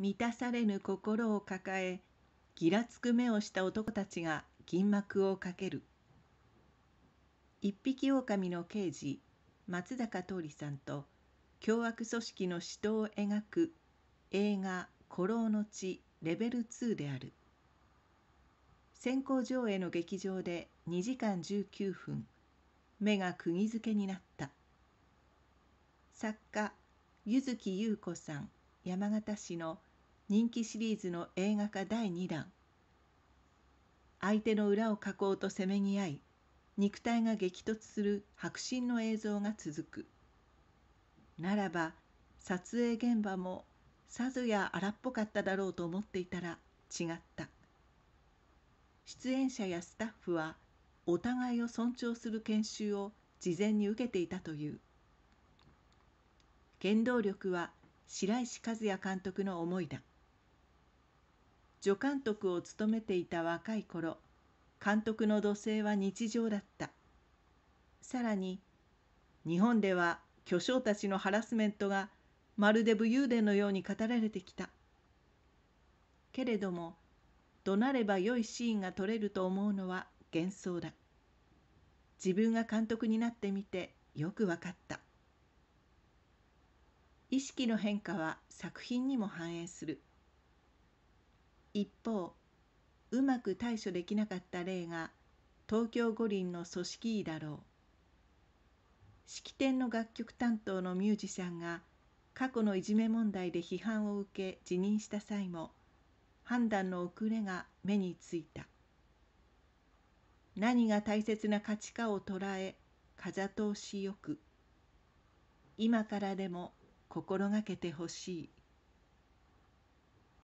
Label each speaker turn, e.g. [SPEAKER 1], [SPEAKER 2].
[SPEAKER 1] 満たされぬ心を抱えぎらつく目をした男たちが銀幕をかける一匹狼の刑事松坂桃李さんと凶悪組織の死闘を描く映画「古老の地レベル2」である先行上映の劇場で2時間19分目が釘付けになった作家柚木優子さん山形市の「人気シリーズの映画化第2弾相手の裏をかこうとせめぎ合い肉体が激突する迫真の映像が続くならば撮影現場もさぞや荒っぽかっただろうと思っていたら違った出演者やスタッフはお互いを尊重する研修を事前に受けていたという原動力は白石和也監督の思いだ助監督を務めていた若い頃監督の土星は日常だったさらに日本では巨匠たちのハラスメントがまるで武勇伝のように語られてきたけれども怒鳴れば良いシーンが撮れると思うのは幻想だ自分が監督になってみてよく分かった意識の変化は作品にも反映する一方うまく対処できなかった例が東京五輪の組織委だろう式典の楽曲担当のミュージシャンが過去のいじめ問題で批判を受け辞任した際も判断の遅れが目についた何が大切な価値かを捉え風通しよく今からでも心がけてほしい